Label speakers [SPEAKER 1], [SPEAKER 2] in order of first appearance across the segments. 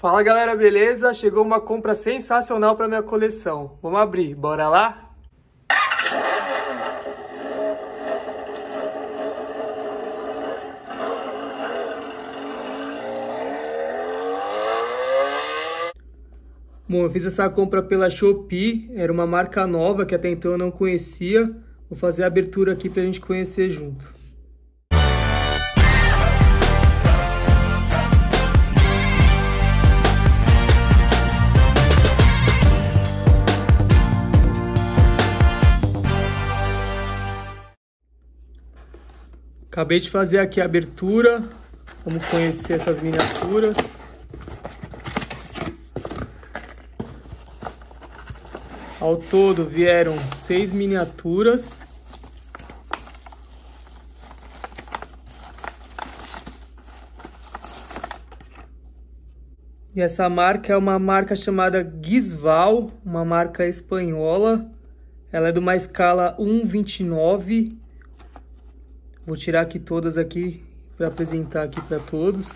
[SPEAKER 1] Fala galera, beleza? Chegou uma compra sensacional para minha coleção. Vamos abrir, bora lá? Bom, eu fiz essa compra pela Shopee, era uma marca nova que até então eu não conhecia. Vou fazer a abertura aqui para a gente conhecer junto. Acabei de fazer aqui a abertura. Vamos conhecer essas miniaturas. Ao todo vieram seis miniaturas. E essa marca é uma marca chamada Gisval, uma marca espanhola. Ela é de uma escala 1,29 Vou tirar aqui todas aqui para apresentar aqui para todos.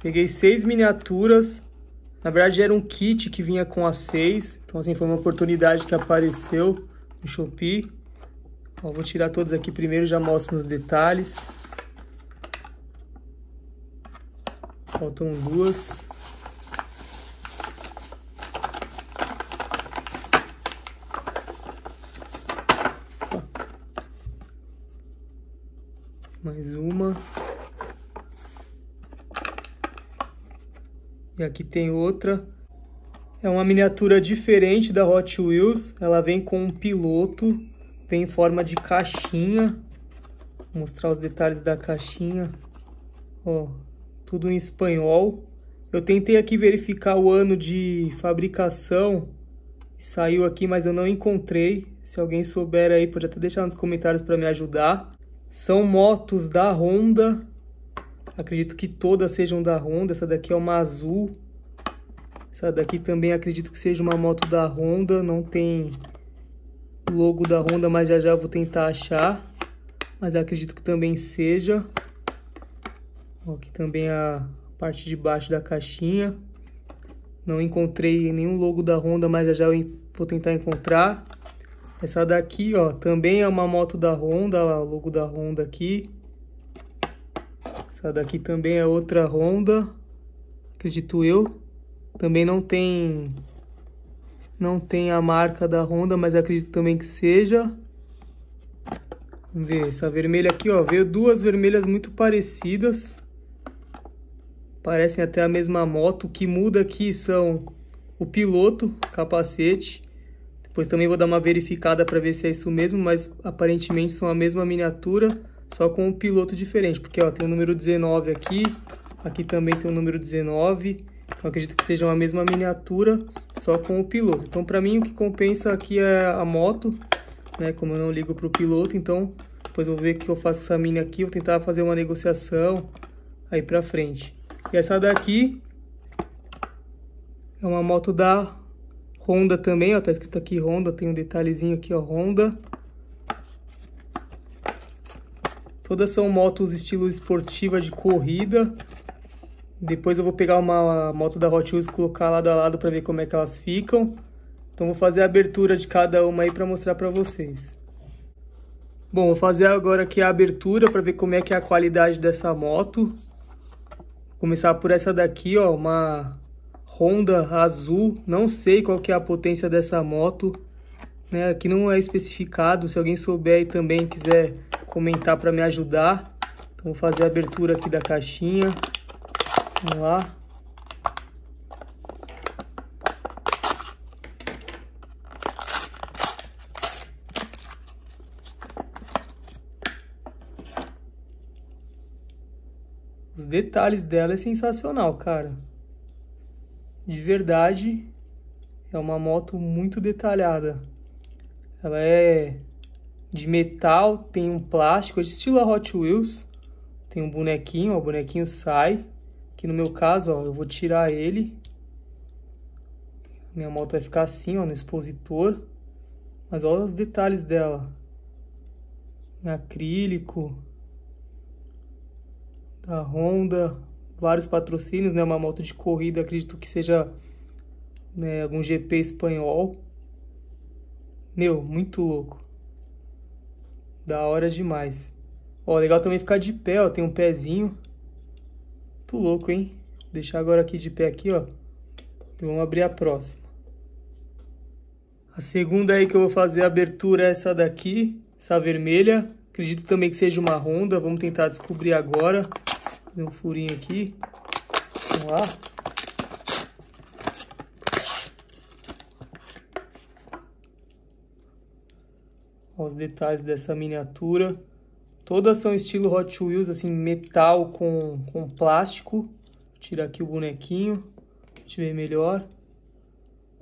[SPEAKER 1] Peguei seis miniaturas. Na verdade era um kit que vinha com as seis. Então assim foi uma oportunidade que apareceu no Shopee. Ó, vou tirar todas aqui primeiro, já mostro nos detalhes. Faltam duas. E aqui tem outra. É uma miniatura diferente da Hot Wheels. Ela vem com um piloto, vem em forma de caixinha. Vou mostrar os detalhes da caixinha. Ó, tudo em espanhol. Eu tentei aqui verificar o ano de fabricação. Saiu aqui, mas eu não encontrei. Se alguém souber aí, pode até deixar nos comentários para me ajudar. São motos da Honda Acredito que todas sejam da Honda. Essa daqui é uma azul. Essa daqui também acredito que seja uma moto da Honda. Não tem logo da Honda, mas já já vou tentar achar. Mas acredito que também seja. Ó, aqui também a parte de baixo da caixinha. Não encontrei nenhum logo da Honda, mas já já eu vou tentar encontrar. Essa daqui, ó, também é uma moto da Honda, o logo da Honda aqui. Essa daqui também é outra Honda, acredito eu. Também não tem não tem a marca da Honda, mas acredito também que seja. Vamos ver, essa vermelha aqui, ó, veio duas vermelhas muito parecidas. Parecem até a mesma moto. O que muda aqui são o piloto, capacete. Depois também vou dar uma verificada para ver se é isso mesmo, mas aparentemente são a mesma miniatura só com um piloto diferente, porque ó, tem o número 19 aqui, aqui também tem o número 19, então acredito que seja a mesma miniatura, só com o piloto. Então para mim o que compensa aqui é a moto, né, como eu não ligo para o piloto, então depois eu vou ver o que eu faço com essa mini aqui, vou tentar fazer uma negociação aí para frente. E essa daqui é uma moto da Honda também, ó, tá escrito aqui Honda, tem um detalhezinho aqui, ó, Honda. Todas são motos estilo esportiva de corrida. Depois eu vou pegar uma moto da Hot Wheels e colocar lado a lado para ver como é que elas ficam. Então vou fazer a abertura de cada uma aí para mostrar para vocês. Bom, vou fazer agora aqui a abertura para ver como é que é a qualidade dessa moto. Vou começar por essa daqui, ó, uma Honda azul. Não sei qual que é a potência dessa moto. Né? Aqui não é especificado, se alguém souber e também quiser comentar para me ajudar. Então, vou fazer a abertura aqui da caixinha. Vamos lá. Os detalhes dela é sensacional, cara. De verdade, é uma moto muito detalhada. Ela é de metal, tem um plástico, é estilo a Hot Wheels. Tem um bonequinho, ó, o bonequinho sai. Que no meu caso, ó, eu vou tirar ele. Minha moto vai ficar assim, ó, no expositor. Mas olha os detalhes dela. Em acrílico. Da Honda. Vários patrocínios, né? Uma moto de corrida, acredito que seja né, algum GP espanhol. Meu, muito louco. Da hora demais. Ó, legal também ficar de pé, ó. Tem um pezinho. Muito louco, hein? Vou deixar agora aqui de pé aqui, ó. E vamos abrir a próxima. A segunda aí que eu vou fazer a abertura é essa daqui. Essa vermelha. Acredito também que seja uma ronda. Vamos tentar descobrir agora. Fazer um furinho aqui. Vamos lá. os detalhes dessa miniatura. Todas são estilo Hot Wheels, assim, metal com, com plástico. Vou tirar aqui o bonequinho, ver melhor.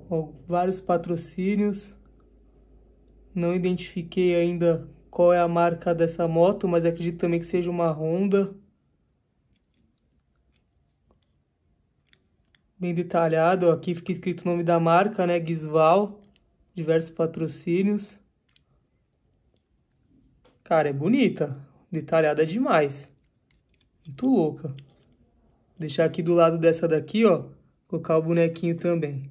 [SPEAKER 1] Ó, vários patrocínios. Não identifiquei ainda qual é a marca dessa moto, mas acredito também que seja uma Honda. Bem detalhado, aqui fica escrito o nome da marca, né? Gisval, diversos patrocínios. Cara, é bonita. Detalhada demais. Muito louca. Vou deixar aqui do lado dessa daqui, ó. Colocar o bonequinho também.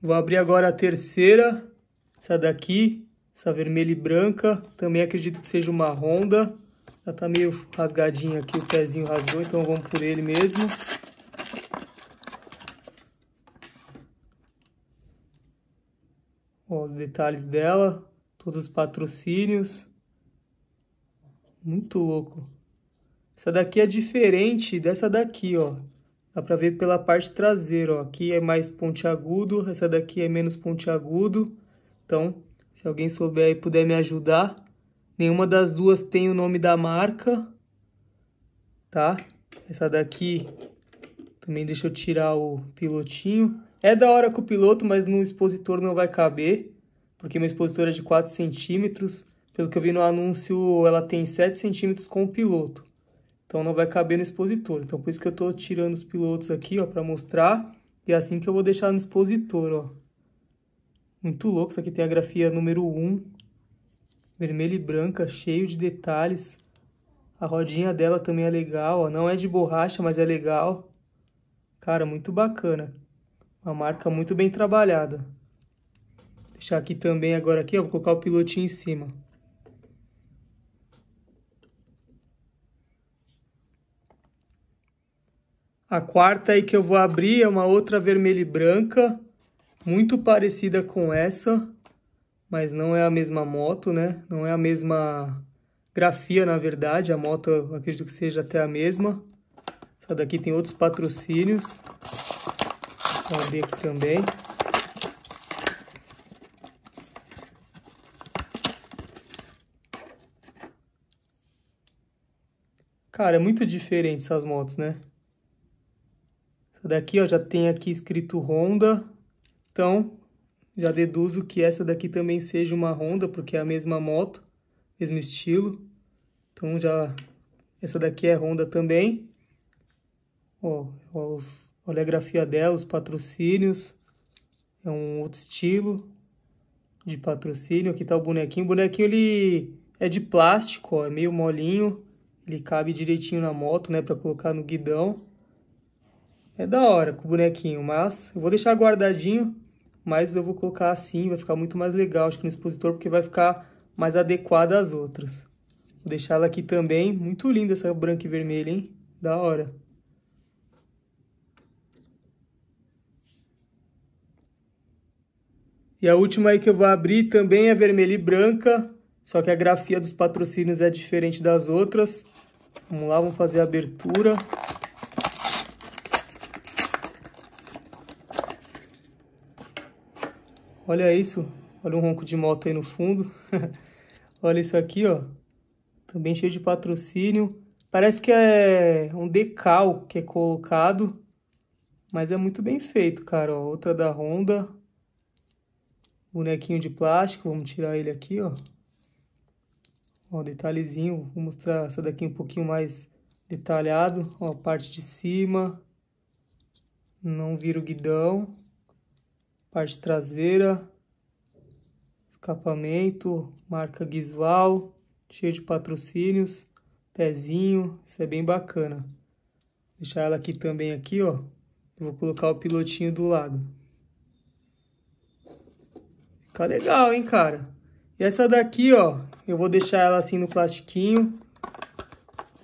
[SPEAKER 1] Vou abrir agora a terceira. Essa daqui. Essa vermelha e branca. Também acredito que seja uma ronda. Já tá meio rasgadinho aqui, o pezinho rasgou, então vamos por ele mesmo. os detalhes dela, todos os patrocínios. Muito louco. Essa daqui é diferente dessa daqui, ó. Dá pra ver pela parte traseira, ó. Aqui é mais pontiagudo, essa daqui é menos pontiagudo. Então, se alguém souber e puder me ajudar. Nenhuma das duas tem o nome da marca, tá? Essa daqui, também deixa eu tirar o pilotinho. É da hora com o piloto, mas no expositor não vai caber, porque meu expositor é de 4 centímetros. Pelo que eu vi no anúncio, ela tem 7 centímetros com o piloto. Então não vai caber no expositor. Então por isso que eu estou tirando os pilotos aqui, ó, para mostrar. E é assim que eu vou deixar no expositor, ó. Muito louco, isso aqui tem a grafia número 1, vermelha e branca, cheio de detalhes. A rodinha dela também é legal, ó. não é de borracha, mas é legal. Cara, muito bacana. Uma marca muito bem trabalhada. Vou deixar aqui também agora aqui, ó, vou colocar o pilotinho em cima. A quarta aí que eu vou abrir é uma outra vermelha e branca, muito parecida com essa, mas não é a mesma moto, né? Não é a mesma grafia, na verdade. A moto, acredito que seja até a mesma. Essa daqui tem outros patrocínios. Vou o bico também. Cara, é muito diferente essas motos, né? Essa daqui, ó, já tem aqui escrito Honda. Então, já deduzo que essa daqui também seja uma Honda, porque é a mesma moto, mesmo estilo. Então, já... Essa daqui é Honda também. Ó, ó os Olegrafia dela, os patrocínios. É um outro estilo de patrocínio. Aqui tá o bonequinho. O bonequinho ele é de plástico, ó, é meio molinho. Ele cabe direitinho na moto, né, para colocar no guidão. É da hora com o bonequinho, mas eu vou deixar guardadinho, mas eu vou colocar assim, vai ficar muito mais legal, acho que no expositor, porque vai ficar mais adequado às outras. Vou deixar ela aqui também. Muito linda essa branca e vermelha, hein? Da hora. E a última aí que eu vou abrir também é vermelha e branca, só que a grafia dos patrocínios é diferente das outras. Vamos lá, vamos fazer a abertura. Olha isso, olha um ronco de moto aí no fundo. olha isso aqui, ó. Também cheio de patrocínio. Parece que é um decal que é colocado, mas é muito bem feito, cara. Ó, outra da Honda, bonequinho de plástico, vamos tirar ele aqui, ó. Ó, detalhezinho, vou mostrar essa daqui um pouquinho mais detalhado, ó, a parte de cima, não vira o guidão, parte traseira, escapamento, marca Guisval, cheio de patrocínios, pezinho, isso é bem bacana. Vou deixar ela aqui também aqui, ó, vou colocar o pilotinho do lado. Tá legal, hein, cara? E essa daqui, ó, eu vou deixar ela assim no plastiquinho.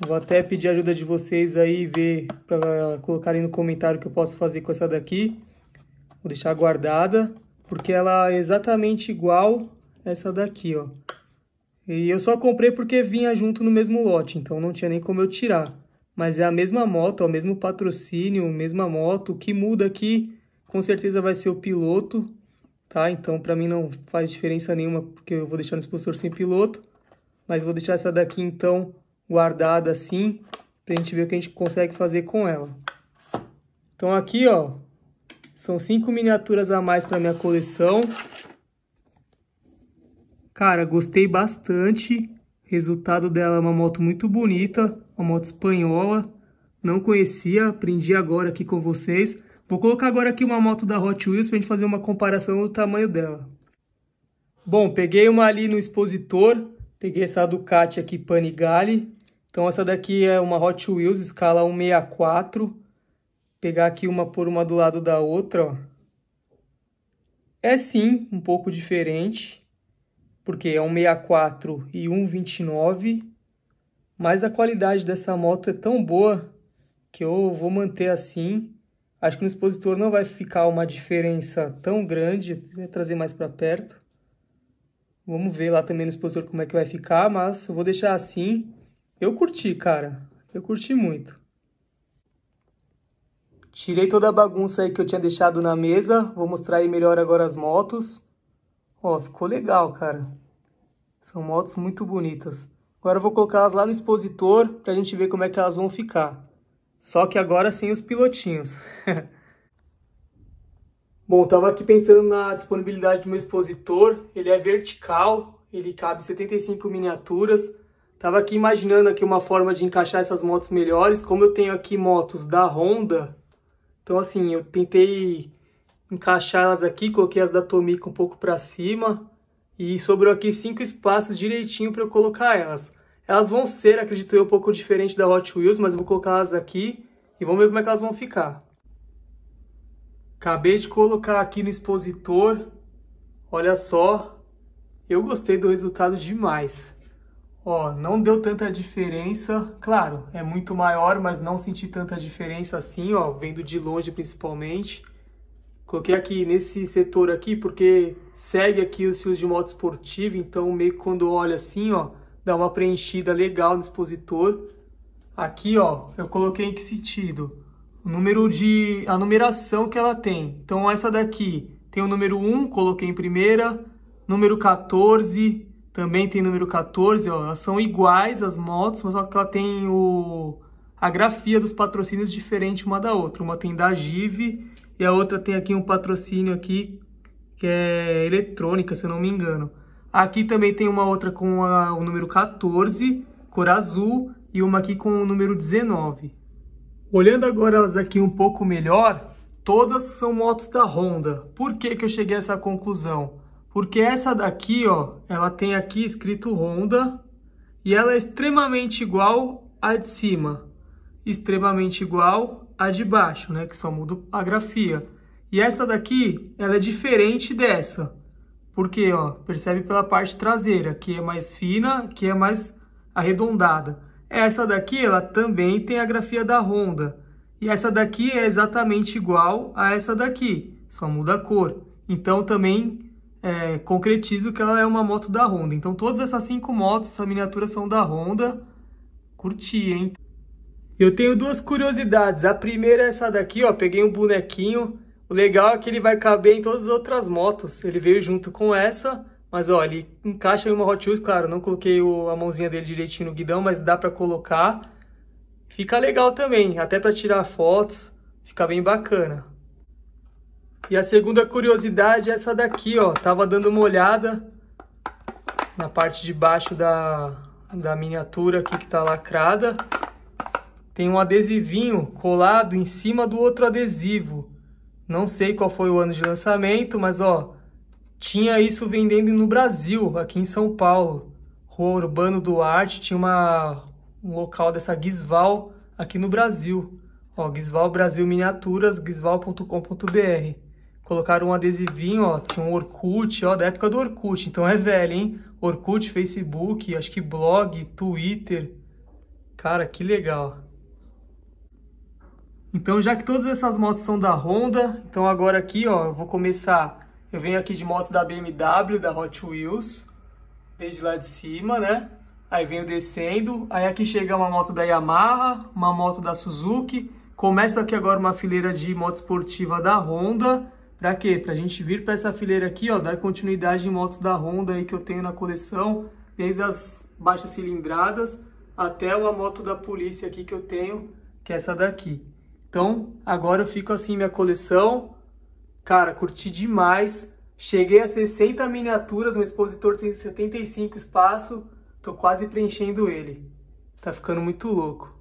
[SPEAKER 1] Vou até pedir a ajuda de vocês aí, ver, para colocarem no comentário o que eu posso fazer com essa daqui. Vou deixar guardada, porque ela é exatamente igual essa daqui, ó. E eu só comprei porque vinha junto no mesmo lote, então não tinha nem como eu tirar. Mas é a mesma moto, ó, o mesmo patrocínio, mesma moto. O que muda aqui, com certeza vai ser o piloto tá? Então para mim não faz diferença nenhuma porque eu vou deixar no expositor sem piloto, mas vou deixar essa daqui então guardada assim para a gente ver o que a gente consegue fazer com ela. Então aqui ó, são cinco miniaturas a mais para minha coleção. Cara, gostei bastante. Resultado dela é uma moto muito bonita, uma moto espanhola. Não conhecia, aprendi agora aqui com vocês. Vou colocar agora aqui uma moto da Hot Wheels para a gente fazer uma comparação do tamanho dela. Bom, peguei uma ali no expositor, peguei essa Ducati aqui Panigale. Então essa daqui é uma Hot Wheels escala 164. Vou pegar aqui uma por uma do lado da outra, ó. É sim um pouco diferente, porque é 164 e 129, mas a qualidade dessa moto é tão boa que eu vou manter assim Acho que no expositor não vai ficar uma diferença tão grande, vou é trazer mais para perto. Vamos ver lá também no expositor como é que vai ficar, mas eu vou deixar assim. Eu curti, cara. Eu curti muito. Tirei toda a bagunça aí que eu tinha deixado na mesa. Vou mostrar aí melhor agora as motos. Ó, ficou legal, cara. São motos muito bonitas. Agora eu vou colocá-las lá no expositor para a gente ver como é que elas vão ficar. Só que agora sim os pilotinhos. Bom, estava aqui pensando na disponibilidade do meu expositor. Ele é vertical, ele cabe 75 miniaturas. Estava aqui imaginando aqui uma forma de encaixar essas motos melhores. Como eu tenho aqui motos da Honda, então assim, eu tentei encaixar elas aqui, coloquei as da Tomica um pouco para cima e sobrou aqui cinco espaços direitinho para eu colocar elas. Elas vão ser, acredito eu, um pouco diferente da Hot Wheels, mas vou colocar elas aqui e vamos ver como é que elas vão ficar. Acabei de colocar aqui no expositor. Olha só, eu gostei do resultado demais. Ó, não deu tanta diferença. Claro, é muito maior, mas não senti tanta diferença assim, ó, vendo de longe principalmente. Coloquei aqui nesse setor aqui porque segue aqui os fios de moto esportiva, então meio que quando olha assim, ó, dar uma preenchida legal no expositor. Aqui, ó, eu coloquei em que sentido? O número de... a numeração que ela tem. Então, essa daqui tem o número 1, coloquei em primeira. Número 14, também tem número 14, ó. Elas são iguais as motos, mas só que ela tem o... a grafia dos patrocínios diferente uma da outra. Uma tem da Give e a outra tem aqui um patrocínio aqui que é eletrônica, se eu não me engano. Aqui também tem uma outra com a, o número 14, cor azul, e uma aqui com o número 19. Olhando agora elas aqui um pouco melhor, todas são motos da Honda. Por que, que eu cheguei a essa conclusão? Porque essa daqui, ó, ela tem aqui escrito Honda e ela é extremamente igual à de cima, extremamente igual à de baixo, né, que só muda a grafia. E essa daqui, ela é diferente dessa. Porque, ó, percebe pela parte traseira, que é mais fina, que é mais arredondada. Essa daqui, ela também tem a grafia da Honda. E essa daqui é exatamente igual a essa daqui, só muda a cor. Então, também é, concretizo que ela é uma moto da Honda. Então, todas essas cinco motos, essa miniatura são da Honda. Curti, hein? Eu tenho duas curiosidades. A primeira é essa daqui, ó. Peguei um bonequinho o legal é que ele vai caber em todas as outras motos. Ele veio junto com essa, mas ó, ele encaixa em uma Hot Wheels, claro, não coloquei o, a mãozinha dele direitinho no guidão, mas dá para colocar. Fica legal também, até para tirar fotos, fica bem bacana. E a segunda curiosidade é essa daqui, ó. Tava dando uma olhada na parte de baixo da, da miniatura aqui que tá lacrada. Tem um adesivinho colado em cima do outro adesivo. Não sei qual foi o ano de lançamento, mas ó, tinha isso vendendo no Brasil, aqui em São Paulo. Rua Urbano Duarte tinha uma, um local dessa Guisval aqui no Brasil. Ó, Guisval Brasil Miniaturas, guisval.com.br. Colocaram um adesivinho, ó, tinha um Orkut, ó, da época do Orkut, então é velho, hein? Orkut, Facebook, acho que blog, Twitter. Cara, que legal. Então, já que todas essas motos são da Honda, então agora aqui, ó, eu vou começar... Eu venho aqui de motos da BMW, da Hot Wheels, desde lá de cima, né? Aí venho descendo, aí aqui chega uma moto da Yamaha, uma moto da Suzuki. Começo aqui agora uma fileira de moto esportiva da Honda. Pra quê? Pra gente vir pra essa fileira aqui, ó, dar continuidade em motos da Honda aí que eu tenho na coleção, desde as baixas cilindradas até uma moto da polícia aqui que eu tenho, que é essa daqui. Então, agora eu fico assim, minha coleção. Cara, curti demais. Cheguei a 60 miniaturas, um expositor tem 75 espaço. Tô quase preenchendo ele. Tá ficando muito louco.